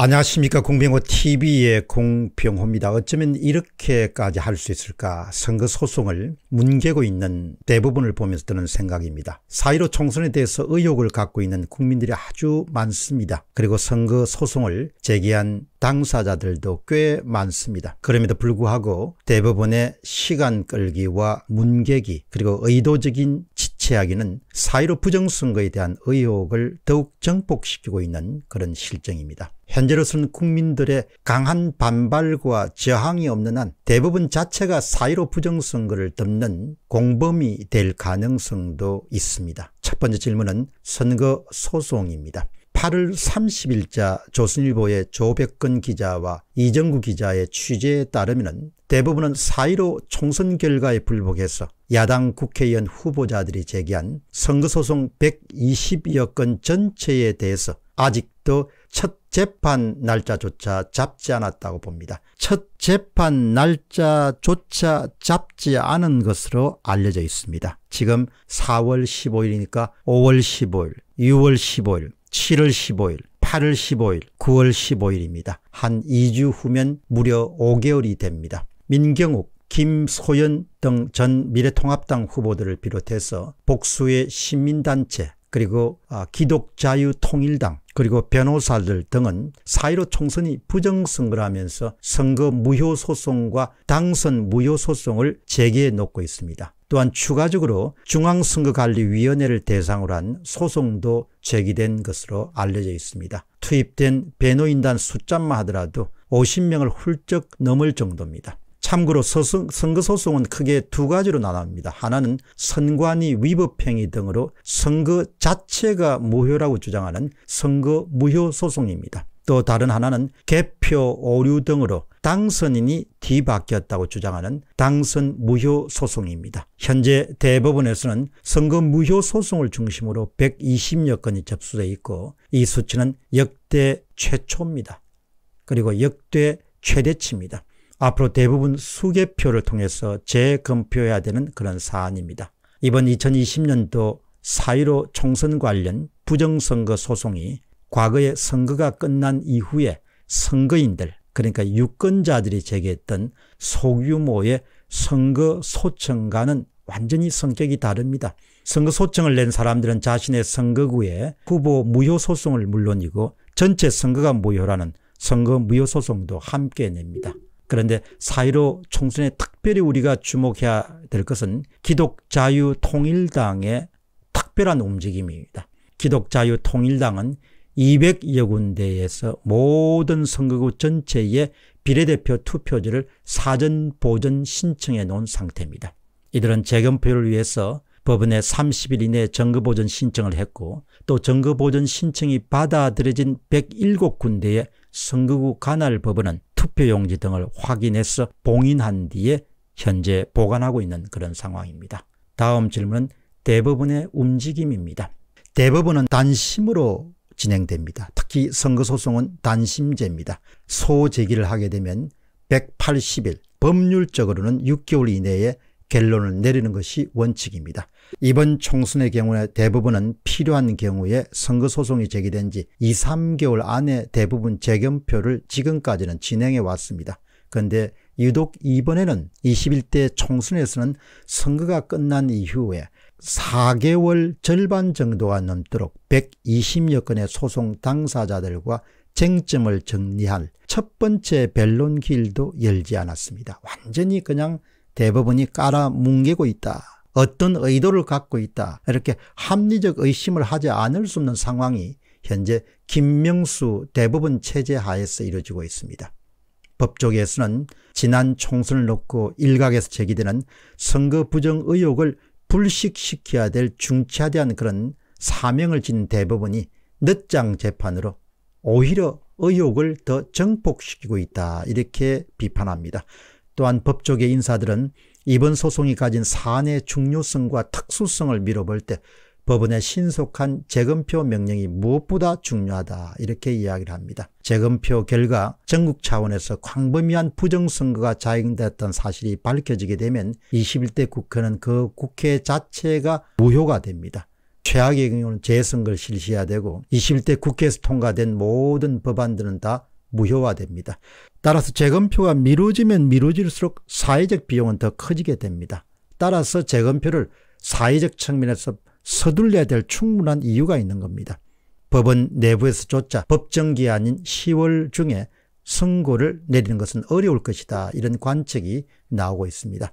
안녕하십니까 공병호 tv의 공병호입니다. 어쩌면 이렇게까지 할 수 있을까 선거 소송을 뭉개고 있는 대부분을 보면서 드는 생각입니다. 4.15 총선에 대해서 의혹을 갖고 있는 국민들이 아주 많습니다. 그리고 선거 소송을 제기한 당사자들도 꽤 많습니다. 그럼에도 불구하고 대부분의 시간 끌기와 문개기 그리고 의도적인 최악기는 사이로 부정선거에 대한 의혹을 더욱 정복시키고 있는 그런 실정입니다. 현재로서는 국민들의 강한 반발과 저항이 없는 한 대부분 자체가 사이로 부정선거를 덮는 공범이 될 가능성도 있습니다. 첫 번째 질문은 선거 소송입니다. 8월 30일자 조선일보의 조백근 기자와 이정구 기자의 취재에 따르면 대부분은 4.15 총선 결과에 불복해서 야당 국회의원 후보자들이 제기한 선거소송 120여 건 전체에 대해서 아직도 첫 재판 날짜조차 잡지 않았다고 봅니다. 첫 재판 날짜조차 잡지 않은 것으로 알려져 있습니다. 지금 4월 15일이니까 5월 15일, 6월 15일, 7월 15일, 8월 15일, 9월 15일입니다. 한 2주 후면 무려 5개월이 됩니다. 민경욱, 김소연 등 전 미래통합당 후보들을 비롯해서 복수의 시민단체 그리고 아, 기독자유통일당 그리고 변호사들 등은 사이로 총선이 부정선거를 하면서 선거 무효소송과 당선 무효소송을 제기해 놓고 있습니다. 또한 추가적으로 중앙선거관리위원회를 대상으로 한 소송도 제기된 것으로 알려져 있습니다. 투입된 배노인단 숫자만 하더라도 50명을 훌쩍 넘을 정도입니다. 참고로 서승, 선거소송은 크게 두 가지로 나눕니다 하나는 선관위 위법행위 등으로 선거 자체가 무효라고 주장하는 선거 무효소송입니다. 또 다른 하나는 개표 오류 등으로 당선인이 뒤바뀌었다고 주장하는 당선 무효 소송입니다. 현재 대법원에서는 선거 무효 소송을 중심으로 120여 건이 접수돼 있고 이 수치는 역대 최초입니다. 그리고 역대 최대치입니다. 앞으로 대부분 수개표를 통해서 재검표해야 되는 그런 사안입니다. 이번 2020년도 4.15 총선 관련 부정선거 소송이 과거에 선거가 끝난 이후에 선거인들 그러니까 유권자들이 제기했던 소규모의 선거 소청과는 완전히 성격이 다릅니다. 선거 소청을 낸 사람들은 자신의 선거구에 후보 무효 소송을 물론이고 전체 선거가 무효라는 선거 무효 소송도 함께 냅니다. 그런데 사이로 총선에 특별히 우리가 주목해야 될 것은 기독자유통일당의 특별한 움직임입니다. 기독자유통일당은 200여 군데에서 모든 선거구 전체에 비례대표 투표지를 사전 보전 신청해 놓은 상태입니다. 이들은 재검표를 위해서 법원에 30일 이내 정거보전 신청을 했고 또 정거보전 신청이 받아들여진 107군데의 선거구 관할 법원은 투표용지 등을 확인해서 봉인한 뒤에 현재 보관하고 있는 그런 상황입니다. 다음 질문은 대법원의 움직임입니다. 대법원은 단심으로 진행됩니다. 특히 선거소송은 단심제입니다. 소제기를 하게 되면 180일, 법률적으로는 6개월 이내에 결론을 내리는 것이 원칙입니다. 이번 총선의 경우에 대부분은 필요한 경우에 선거소송이 제기된 지 2, 3개월 안에 대부분 재검표를 지금까지는 진행해 왔습니다. 그런데 유독 이번에는 21대 총선에서는 선거가 끝난 이후에 4개월 절반 정도가 넘도록 120여 건의 소송 당사자들과 쟁점을 정리할 첫 번째 변론길도 열지 않았습니다. 완전히 그냥 대법원이 깔아뭉개고 있다. 어떤 의도를 갖고 있다. 이렇게 합리적 의심을 하지 않을 수 없는 상황이 현재 김명수 대법원 체제 하에서 이루어지고 있습니다. 법조계에서는 지난 총선을 놓고 일각에서 제기되는 선거 부정 의혹을 불식시켜야 될 중차대한 그런 사명을 지닌 대법원이 늦장 재판으로 오히려 의혹을 더 정폭시키고 있다 이렇게 비판합니다. 또한 법조계 인사들은 이번 소송이 가진 사안의 중요성과 특수성을 미뤄볼 때 법원의 신속한 재검표 명령이 무엇보다 중요하다 이렇게 이야기를 합니다. 재검표 결과 전국 차원에서 광범위한 부정선거가 자행됐던 사실이 밝혀지게 되면 21대 국회는 그 국회 자체가 무효가 됩니다. 최악의 경우는 재선거를 실시해야 되고 21대 국회에서 통과된 모든 법안들은 다 무효화됩니다. 따라서 재검표가 미뤄지면 미뤄질수록 사회적 비용은 더 커지게 됩니다. 따라서 재검표를 사회적 측면에서 서둘려야 될 충분한 이유가 있는 겁니다. 법은 내부에서조차 법정기한인 10월 중에 선고를 내리는 것은 어려울 것이다 이런 관측이 나오고 있습니다.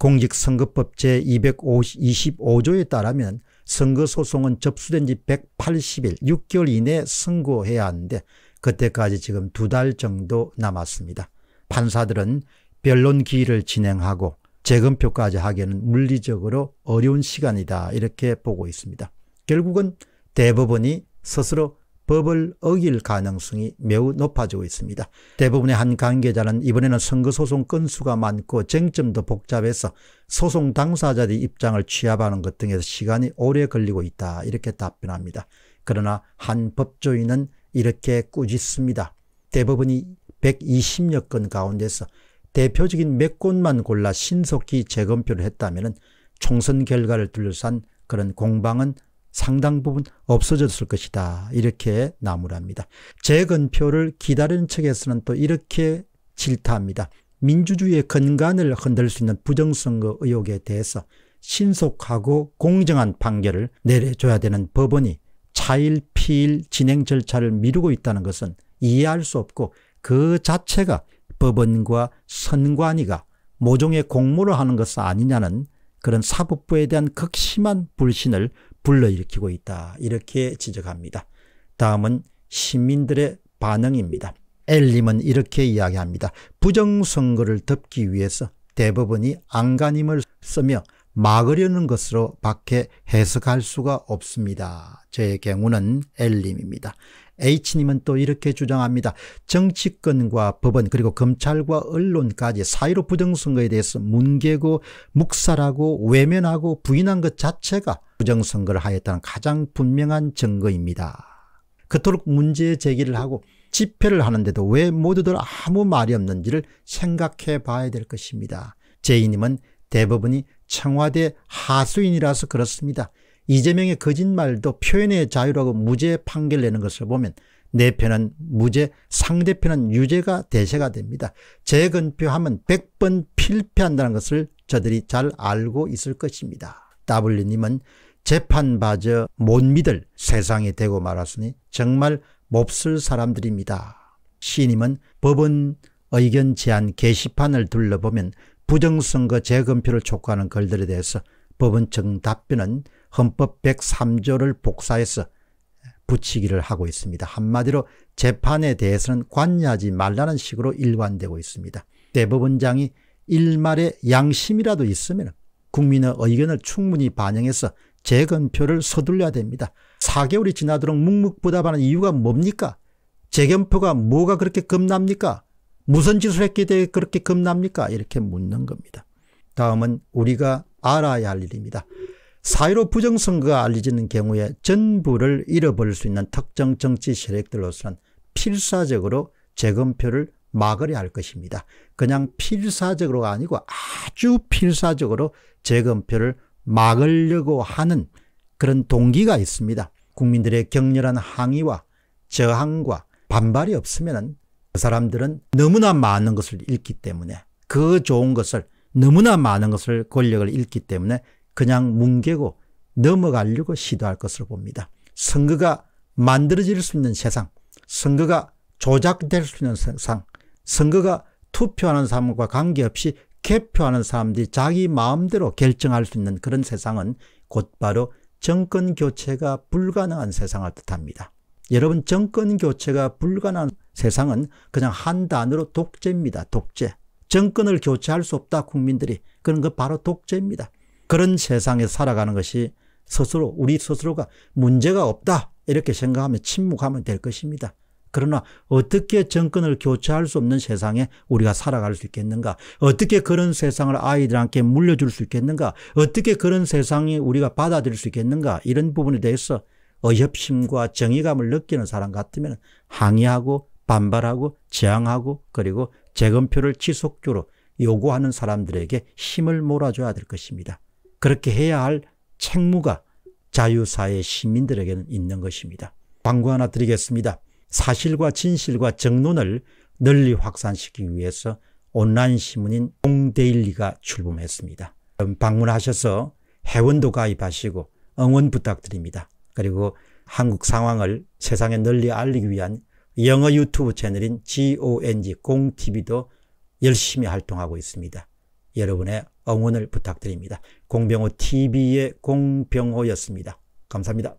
공직선거법 제225조에 따르면 선거소송은 접수된 지 180일 6개월 이내에 선고해야 하는데 그때까지 지금 두 달 정도 남았습니다. 판사들은 변론 기일을 진행하고 재검표까지 하기에는 물리적으로 어려운 시간이다 이렇게 보고 있습니다. 결국은 대법원이 스스로 법을 어길 가능성이 매우 높아지고 있습니다. 대부분의 한 관계자는 이번에는 선거소송 건수가 많고 쟁점도 복잡해서 소송 당사자들이 입장을 취합하는 것 등에서 시간이 오래 걸리고 있다 이렇게 답변합니다. 그러나 한 법조인은 이렇게 꾸짖습니다. 대법원이 120여 건 가운데서 대표적인 몇 건만 골라 신속히 재검표를 했다면 총선 결과를 둘러싼 그런 공방은 상당 부분 없어졌을 것이다. 이렇게 나무랍니다. 재검표를 기다리는 측에서는 또 이렇게 질타합니다. 민주주의의 근간을 흔들 수 있는 부정선거 의혹에 대해서 신속하고 공정한 판결을 내려줘야 되는 법원이 차일 시일 진행 절차를 미루고 있다는 것은 이해할 수 없고 그 자체가 법원과 선관위가 모종의 공모를 하는 것은 아니냐는 그런 사법부에 대한 극심한 불신을 불러일으키고 있다. 이렇게 지적합니다. 다음은 시민들의 반응입니다. 엘림은 이렇게 이야기합니다. 부정선거를 덮기 위해서 대법원이 안간힘을 쓰며 막으려는 것으로 밖에 해석할 수가 없습니다. 저의 경우는 L님입니다. H님은 또 이렇게 주장합니다. 정치권과 법원 그리고 검찰과 언론까지 사이로 부정선거에 대해서 뭉개고 묵살하고 외면하고 부인한 것 자체가 부정선거를 하였다는 가장 분명한 증거입니다. 그토록 문제 제기를 하고 집회를 하는데도 왜 모두들 아무 말이 없는지를 생각해 봐야 될 것입니다. 제이님은 대부분이 청와대 하수인이라서 그렇습니다. 이재명의 거짓말도 표현의 자유라고 무죄 판결 내는 것을 보면 내 편은 무죄 상대편은 유죄가 대세가 됩니다. 재건표하면 100번 필패한다는 것을 저들이 잘 알고 있을 것입니다. W님은 재판마저 못 믿을 세상이 되고 말았으니 정말 몹쓸 사람들입니다. C님은 법원 의견 제안 게시판을 둘러보면 부정선거 재검표를 촉구하는 글들에 대해서 법원청 답변은 헌법 103조를 복사해서 붙이기를 하고 있습니다. 한마디로 재판에 대해서는 관여하지 말라는 식으로 일관되고 있습니다. 대법원장이 일말의 양심이라도 있으면 국민의 의견을 충분히 반영해서 재검표를 서둘려야 됩니다. 4개월이 지나도록 묵묵부답하는 이유가 뭡니까? 재검표가 뭐가 그렇게 겁납니까? 무슨 짓을 했기에 대에 그렇게 겁납니까? 이렇게 묻는 겁니다. 다음은 우리가 알아야 할 일입니다. 사회로 부정선거가 알려지는 경우에 전부를 잃어버릴 수 있는 특정 정치 세력들로서는 필사적으로 재검표를 막으려 할 것입니다. 그냥 필사적으로가 아니고 아주 필사적으로 재검표를 막으려고 하는 그런 동기가 있습니다. 국민들의 격렬한 항의와 저항과 반발이 없으면 그 사람들은 너무나 많은 것을 잃기 때문에 그 좋은 것을 너무나 많은 것을 권력을 잃기 때문에 그냥 뭉개고 넘어가려고 시도할 것으로 봅니다. 선거가 만들어질 수 있는 세상, 선거가 조작될 수 있는 세상, 선거가 투표하는 사람과 관계없이 개표하는 사람들이 자기 마음대로 결정할 수 있는 그런 세상은 곧바로 정권 교체가 불가능한 세상을 뜻합니다. 여러분 정권 교체가 불가능한 세상은 그냥 한 단어로 독재입니다. 독재. 정권을 교체할 수 없다 국민들이. 그런 거 그 바로 독재입니다. 그런 세상에 살아가는 것이 스스로 우리 스스로가 문제가 없다 이렇게 생각하면 침묵하면 될 것입니다. 그러나 어떻게 정권을 교체할 수 없는 세상에 우리가 살아갈 수 있겠는가? 어떻게 그런 세상을 아이들한테 물려줄 수 있겠는가? 어떻게 그런 세상에 우리가 받아들일 수 있겠는가? 이런 부분에 대해서 어협심과 정의감을 느끼는 사람 같으면 항의하고 반발하고 저항하고 그리고 재검표를 지속적으로 요구하는 사람들에게 힘을 몰아줘야 될 것입니다. 그렇게 해야 할 책무가 자유사회 시민들에게는 있는 것입니다. 광고 하나 드리겠습니다. 사실과 진실과 정론을 널리 확산시키기 위해서 온라인 신문인 공데일리가 출범했습니다. 방문하셔서 회원도 가입하시고 응원 부탁드립니다. 그리고 한국 상황을 세상에 널리 알리기 위한 영어 유튜브 채널인 GONG 공TV도 열심히 활동하고 있습니다. 여러분의 응원을 부탁드립니다. 공병호 TV의 공병호였습니다. 감사합니다.